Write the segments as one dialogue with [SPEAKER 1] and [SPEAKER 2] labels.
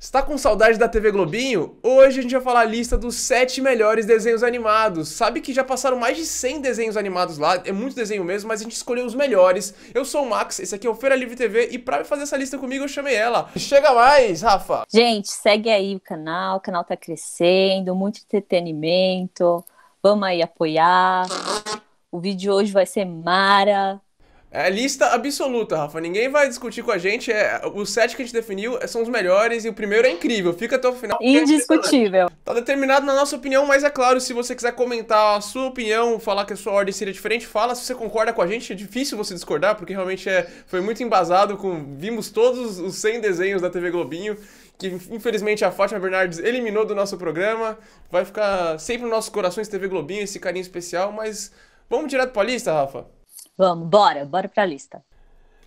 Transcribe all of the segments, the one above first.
[SPEAKER 1] Está com saudade da TV Globinho? Hoje a gente vai falar a lista dos 7 melhores desenhos animados. Sabe que já passaram mais de 100 desenhos animados lá, é muito desenho mesmo, mas a gente escolheu os melhores. Eu sou o Max, esse aqui é o Feira Livre TV e para fazer essa lista comigo eu chamei ela. Chega mais, Rafa!
[SPEAKER 2] Gente, segue aí o canal, o canal tá crescendo, muito entretenimento. Vamos aí apoiar. O vídeo de hoje vai ser Mara,
[SPEAKER 1] é lista absoluta, Rafa. Ninguém vai discutir com a gente. É, os sete que a gente definiu são os melhores e o primeiro é incrível. Fica até o final. É Indiscutível. Tá determinado na nossa opinião, mas é claro, se você quiser comentar a sua opinião, falar que a sua ordem seria diferente, fala. Se você concorda com a gente, é difícil você discordar, porque realmente é, foi muito embasado com. Vimos todos os 100 desenhos da TV Globinho que infelizmente a Fátima Bernardes eliminou do nosso programa. Vai ficar sempre nos nossos corações TV Globinho, esse carinho especial, mas vamos direto pra lista, Rafa? Vamos, bora, bora pra lista.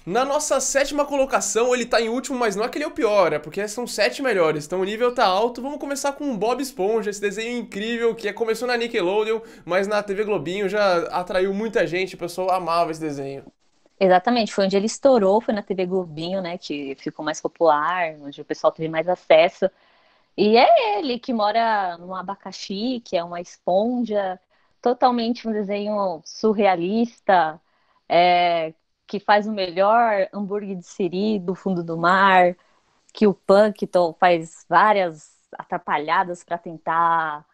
[SPEAKER 1] Na nossa sétima colocação, ele tá em último, mas não é que ele é o pior, é porque são sete melhores, então o nível tá alto. Vamos começar com Bob Esponja, esse desenho incrível que é, começou na Nickelodeon, mas na TV Globinho já atraiu muita gente, o pessoal amava esse desenho.
[SPEAKER 2] Exatamente, foi onde ele estourou, foi na TV Globinho, né, que ficou mais popular, onde o pessoal teve mais acesso. E é ele que mora num abacaxi, que é uma esponja, totalmente um desenho surrealista, é, que faz o melhor hambúrguer de siri do fundo do mar, que o Plankton faz várias atrapalhadas para tentar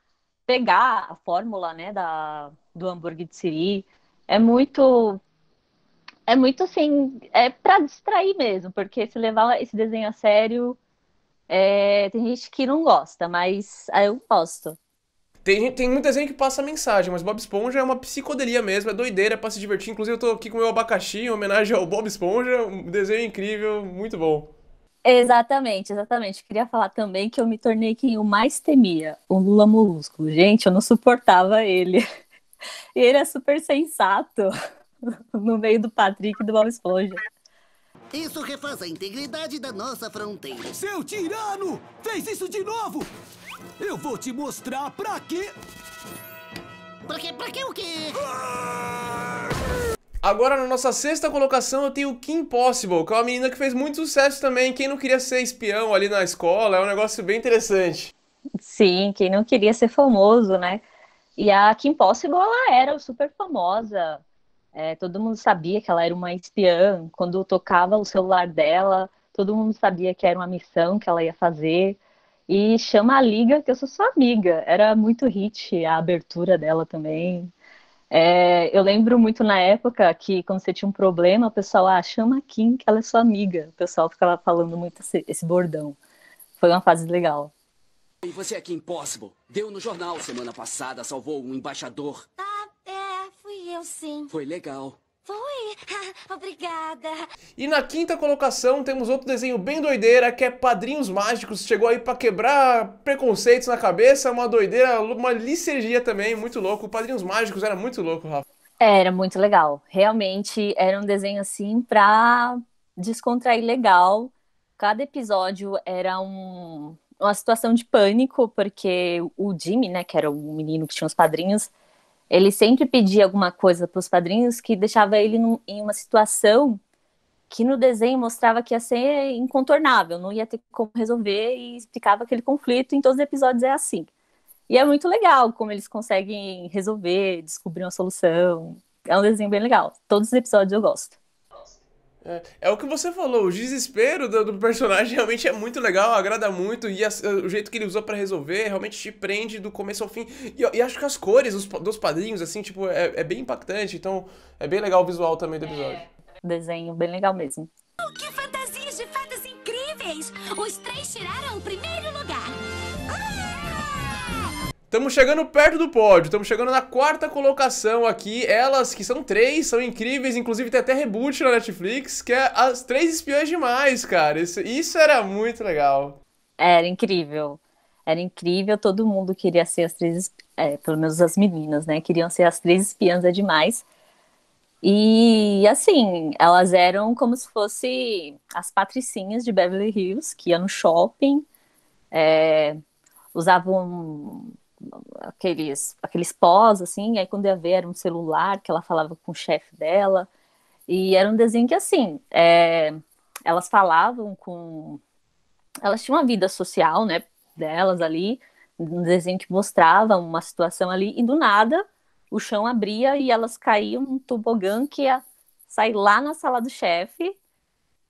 [SPEAKER 2] pegar a fórmula né, da, do hambúrguer de siri. É muito. É muito assim. É para distrair mesmo, porque se levar esse desenho a sério. É, tem gente que não gosta, mas ah, eu gosto.
[SPEAKER 1] Tem, tem muita gente que passa mensagem, mas Bob Esponja é uma psicodelia mesmo, é doideira, é pra se divertir. Inclusive, eu tô aqui com o meu abacaxi em homenagem ao Bob Esponja, um desenho incrível, muito bom.
[SPEAKER 2] Exatamente, exatamente. Queria falar também que eu me tornei quem eu mais temia, o Lula Molusco. Gente, eu não suportava ele. E ele é super sensato no meio do Patrick e do Bob Esponja. Isso refaz a integridade da nossa fronteira.
[SPEAKER 1] Seu tirano! Fez isso de novo! Eu vou te mostrar pra quê... Pra quê? Pra quê o quê? Agora na nossa sexta colocação eu tenho Kim Possible, que é uma menina que fez muito sucesso também. Quem não queria ser espião ali na escola, é um negócio bem interessante.
[SPEAKER 2] Sim, quem não queria ser famoso, né? E a Kim Possible, ela era super famosa. É, todo mundo sabia que ela era uma espiã. Quando tocava o celular dela, todo mundo sabia que era uma missão que ela ia fazer. E chama a Liga, que eu sou sua amiga. Era muito hit a abertura dela também. É, eu lembro muito na época que quando você tinha um problema, o pessoal, ah, chama a Kim, que ela é sua amiga. O pessoal ficava falando muito esse, esse bordão. Foi uma fase legal.
[SPEAKER 1] E você é Kim Possible? Deu no jornal semana passada, salvou um embaixador. Ah,
[SPEAKER 2] é, fui eu sim.
[SPEAKER 1] Foi legal. Foi!
[SPEAKER 2] Obrigada!
[SPEAKER 1] E na quinta colocação temos outro desenho bem doideira, que é Padrinhos Mágicos. Chegou aí para quebrar preconceitos na cabeça, uma doideira, uma licergia também, muito louco. Padrinhos Mágicos era muito louco, Rafa.
[SPEAKER 2] Era muito legal. Realmente era um desenho assim pra descontrair legal. Cada episódio era um, uma situação de pânico, porque o Jimmy, né, que era o menino que tinha os padrinhos, ele sempre pedia alguma coisa para os padrinhos que deixava ele num, em uma situação que no desenho mostrava que ia ser incontornável, não ia ter como resolver e ficava aquele conflito. Em todos os episódios é assim. E é muito legal como eles conseguem resolver, descobrir uma solução. É um desenho bem legal. Todos os episódios eu gosto.
[SPEAKER 1] É, é, o que você falou, o desespero do, do, personagem realmente é muito legal, agrada muito, e a, eh, o jeito que ele usou para resolver realmente te prende do começo ao fim. E, e acho que as cores dos, dos padrinhos, assim, tipo, é, é, bem impactante, então é bem legal o visual também do é. episódio. É, desenho bem legal mesmo. Oh, que
[SPEAKER 2] fantasias de fadas incríveis! Os três tiraram o primeiro lugar!
[SPEAKER 1] Estamos chegando perto do pódio, estamos chegando na quarta colocação aqui. Elas, que são três, são incríveis, inclusive tem até reboot na Netflix, que é As Três Espiões Demais, cara. Isso, isso era muito legal. Era incrível. Era incrível, todo
[SPEAKER 2] mundo queria ser as três, é, pelo menos as meninas, né? Queriam ser as três espiãs é demais. E assim, elas eram como se fossem as patricinhas de Beverly Hills, que iam no shopping, é, usavam aqueles, aqueles pós, assim, aí quando ia ver era um celular que ela falava com o chefe dela, e era um desenho que, assim, é, elas falavam com... Elas tinham uma vida social, né, delas ali, um desenho que mostrava uma situação ali, e do nada o chão abria e elas caíam num tobogã que ia sair lá na sala do chefe,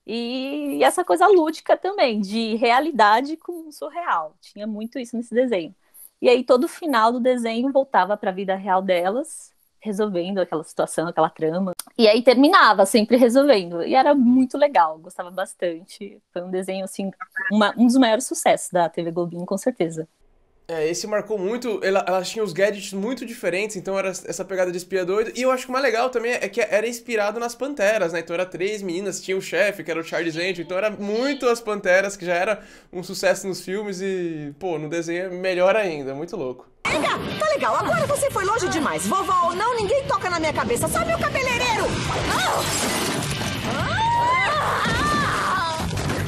[SPEAKER 2] e essa coisa lúdica também, de realidade com surreal. Tinha muito isso nesse desenho. E aí todo final do desenho voltava para a vida real delas, resolvendo aquela situação, aquela trama. E aí terminava sempre
[SPEAKER 1] resolvendo. E
[SPEAKER 2] era muito legal, gostava bastante. Foi um desenho assim, uma, um dos maiores sucessos da TV Globinho, com certeza.
[SPEAKER 1] É, esse marcou muito. Ela, ela tinha os gadgets muito diferentes, então era essa pegada de espia doido. E eu acho que o mais legal também é que era inspirado nas panteras, né? Então era três meninas, tinha o chefe, que era o Charles Angel, então era muito as panteras, que já era um sucesso nos filmes e, pô, no desenho é melhor ainda, muito louco. Ega, tá legal, agora você foi longe demais. Vovó ou
[SPEAKER 2] não, ninguém toca na minha cabeça, só meu cabeleireiro! Ah! Ah!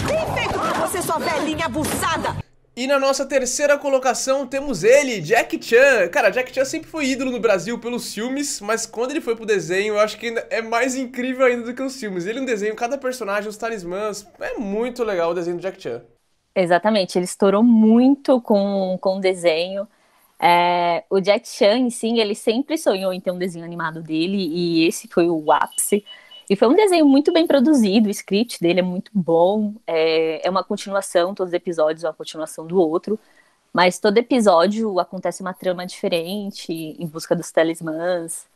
[SPEAKER 1] Bem ah! feito pra você, sua velhinha abusada! E na nossa terceira colocação temos ele, Jack Chan. Cara, Jack Chan sempre foi ídolo no Brasil pelos filmes, mas quando ele foi pro desenho, eu acho que é mais incrível ainda do que os filmes. Ele no é desenho, cada personagem, os talismãs, é muito legal o desenho do Jack Chan.
[SPEAKER 2] Exatamente, ele estourou muito com, com o desenho. É, o Jack Chan, sim, ele sempre sonhou em ter um desenho animado dele, e esse foi o ápice. E foi um desenho muito bem produzido, o script dele é muito bom. É, é uma continuação, todos os episódios são é uma continuação do outro. Mas todo episódio acontece uma trama diferente, em busca dos talismãs.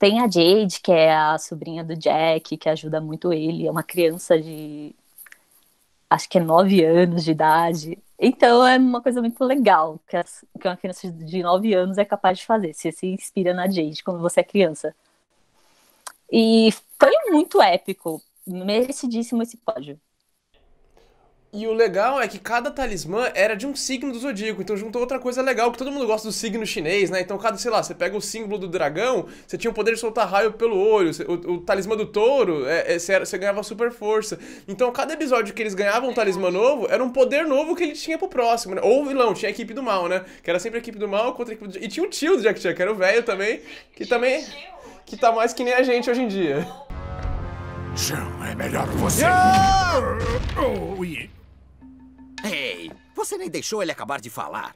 [SPEAKER 2] Tem a Jade, que é a sobrinha do Jack, que ajuda muito ele. É uma criança de. Acho que é nove anos de idade. Então é uma coisa muito legal que, as, que uma criança de nove anos é capaz de fazer. Você se inspira na Jade quando você é criança. E foi muito épico. Merecidíssimo esse pódio.
[SPEAKER 1] E o legal é que cada talismã era de um signo do zodíaco, então juntou outra coisa legal, que todo mundo gosta do signo chinês, né? Então, cada, sei lá, você pega o símbolo do dragão, você tinha o poder de soltar raio pelo olho, o, o talismã do touro, é, é, você, ganhava super força. Então, cada episódio que eles ganhavam um talismã novo, era um poder novo que ele tinha pro próximo, né? Ou o vilão, tinha a equipe do mal, né? Que era sempre a equipe do mal contra a equipe do... E tinha o tio do Jack Chan, que era o velho também, que também... Que tá mais que nem a gente hoje em dia. Chão, é melhor você... Ah! Oh, oh, oh, yeah. Ei, você nem deixou ele acabar de falar.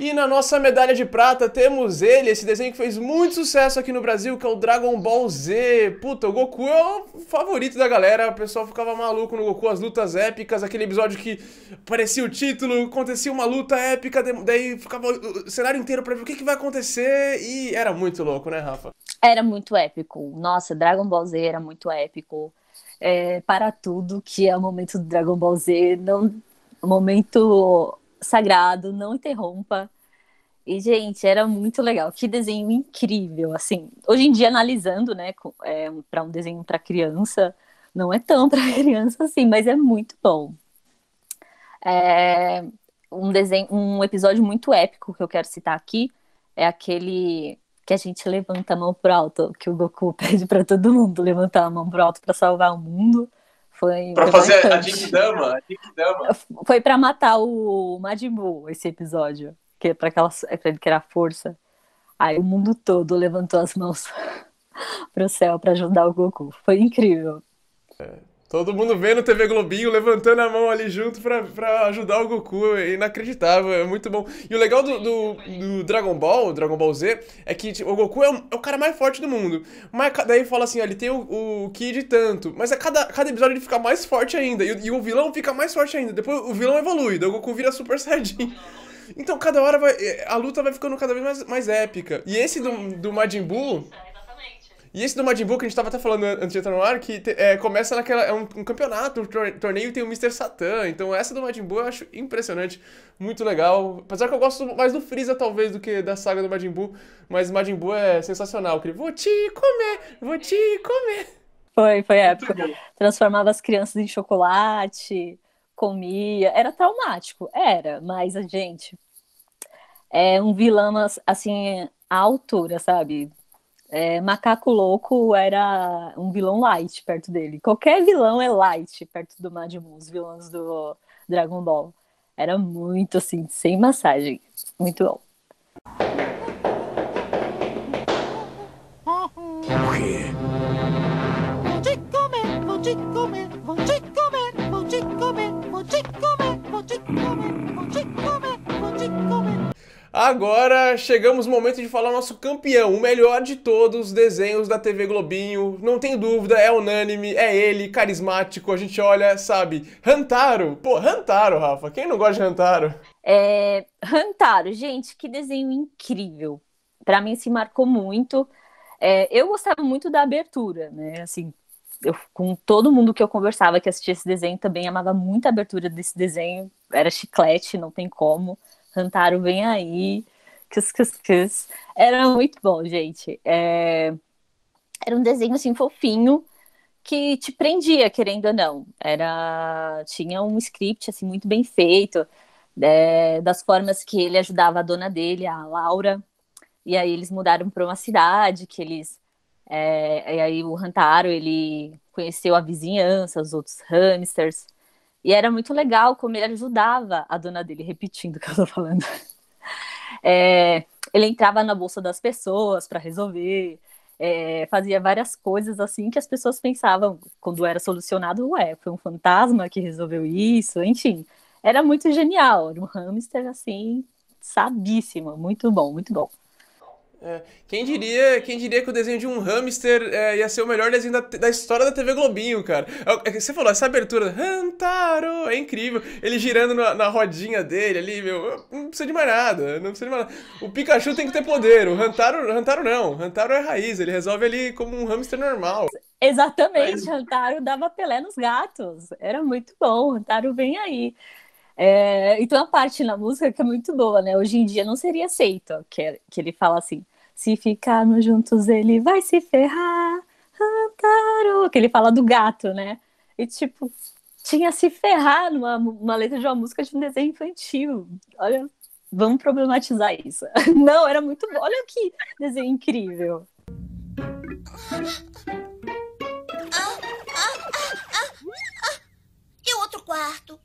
[SPEAKER 1] E na nossa medalha de prata temos ele, esse desenho que fez muito sucesso aqui no Brasil, que é o Dragon Ball Z. Puta, o Goku é o favorito da galera, o pessoal ficava maluco no Goku, as lutas épicas, aquele episódio que parecia o título, acontecia uma luta épica, daí ficava o cenário inteiro pra ver o que, que vai acontecer e era muito louco, né, Rafa?
[SPEAKER 2] Era muito épico. Nossa, Dragon Ball Z era muito épico. É, para tudo que é o momento do Dragon Ball Z, não momento sagrado, não interrompa. E, gente, era muito legal. Que desenho incrível, assim. Hoje em dia, analisando, né, é, para um desenho para criança, não é tão para criança assim, mas é muito bom. É, um desenho, um episódio muito épico que eu quero citar aqui é aquele que a gente levanta a mão pro alto, que o Goku pede para todo mundo levantar a mão pro alto para salvar o mundo. Foi para fazer a Jinkidama, Dama, Foi para matar o Majin Buu, esse episódio, que é para aquela é pra ele criar força. Aí o mundo todo levantou as mãos para o céu para ajudar o Goku. Foi incrível.
[SPEAKER 1] É, Todo mundo vendo TV Globinho, levantando a mão ali junto pra, pra ajudar o Goku. É inacreditável, é muito bom. E o legal do, do, do Dragon Ball, Dragon Ball Z, é que tipo, o Goku é o, é o, cara mais forte do mundo. Mas daí fala assim, ó, ele tem o, o Ki de tanto. Mas a é cada, cada episódio ele fica mais forte ainda. E, e o vilão fica mais forte ainda. Depois o vilão evolui, daí o Goku vira Super Saiyajin. Então cada hora vai, é, a luta vai ficando cada vez mais, mais épica. E esse do, do Majin Buu... E esse do Majin Buu, que a gente tava até falando antes de entrar no ar, que te, é, começa naquela. É um, um campeonato, um torneio tem o Mr. Satan. Então essa do Majin Buu eu acho impressionante, muito legal. Apesar que eu gosto mais do Freeza, talvez, do que da saga do Majin Buu, mas Majin Buu é sensacional. Que ele, vou te comer, vou te comer.
[SPEAKER 2] Foi, foi época. Transformava as crianças em chocolate, comia. Era traumático, era, mas a gente. É um vilão, assim, à altura, sabe? É, Macaco Louco era um vilão light perto dele. Qualquer vilão é light perto do Majin Buu, os vilões do Dragon Ball. Era muito assim, sem massagem. Muito bom.
[SPEAKER 1] vou te comer, vou te comer, vou te comer, vou te comer, vou te comer. Agora chegamos ao momento de falar o nosso campeão, o melhor de todos os desenhos da TV Globinho. Não tem dúvida, é unânime, é ele, carismático. A gente olha, sabe, Rantaro. Pô, Rantaro, Rafa. Quem não gosta de Rantaro?
[SPEAKER 2] É, Rantaro, gente, que desenho incrível. Para mim se assim, marcou muito. É, eu gostava muito da abertura, né? Assim, eu, com todo mundo que eu conversava que assistia esse desenho também amava muito a abertura desse desenho. Era chiclete, não tem como cantaram Vem Aí, Kiss Kiss Kiss. Era muito bom, gente. É... Era um desenho assim fofinho que te prendia, querendo ou não. Era... Tinha um script assim muito bem feito, é... das formas que ele ajudava a dona dele, a Laura. E aí eles mudaram para uma cidade que eles é, e aí o Rantaro, ele conheceu a vizinhança, os outros hamsters. E era muito legal como ele ajudava a dona dele, repetindo o que eu tô falando. É, ele entrava na bolsa das pessoas para resolver, é, fazia várias coisas assim que as pessoas pensavam, quando era solucionado, ué, foi um fantasma que resolveu isso, enfim. Era muito genial, era um hamster assim, sabíssimo, muito bom, muito bom.
[SPEAKER 1] É, quem diria, quem diria que o desenho de um hamster é, ia ser o melhor desenho da, da história da TV Globinho, cara? É, é você falou, essa abertura, Hantaro, é incrível. Ele girando na, na, rodinha dele ali, meu, não precisa de mais nada, não precisa de mais nada. O Pikachu tem que ter poder, o Hantaro, Hantaro não, Hantaro é raiz, ele resolve ali como um hamster normal.
[SPEAKER 2] Exatamente, Mas... Hantaro dava Pelé nos gatos, era muito bom, Hantaro vem aí. É, então a parte na música que é muito boa, né? Hoje em dia não seria aceito, que, que ele fala assim: se ficarmos juntos, ele vai se ferrar. que ele fala do gato, né? E tipo, tinha se ferrar numa, numa letra de uma música de um desenho infantil. Olha, vamos problematizar isso. Não, era muito bom. Olha que desenho incrível. Ah, ah, ah, ah, ah. e o outro
[SPEAKER 1] quarto?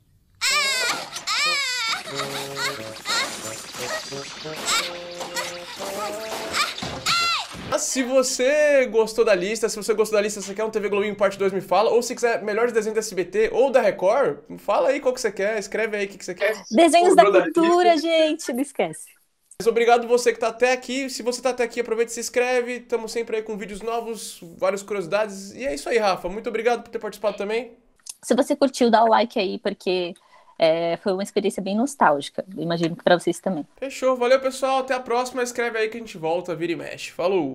[SPEAKER 1] Ah, se você gostou da lista, se você gostou da lista, você quer um TV Globinho parte 2, me fala. Ou se quiser melhores desenhos da SBT ou da Record, fala aí qual que você quer, escreve aí o que, que você quer. Desenhos da, da cultura,
[SPEAKER 2] gente, não esquece.
[SPEAKER 1] Mas obrigado você que está até aqui. Se você está até aqui, aproveita e se inscreve. Estamos sempre aí com vídeos novos, várias curiosidades. E é isso aí, Rafa. Muito obrigado por ter participado também.
[SPEAKER 2] Se você curtiu, dá o like aí, porque é, foi uma experiência bem nostálgica. Imagino que para vocês também.
[SPEAKER 1] Fechou. Valeu, pessoal. Até a próxima. Escreve aí que a gente volta, vira e mexe. Falou!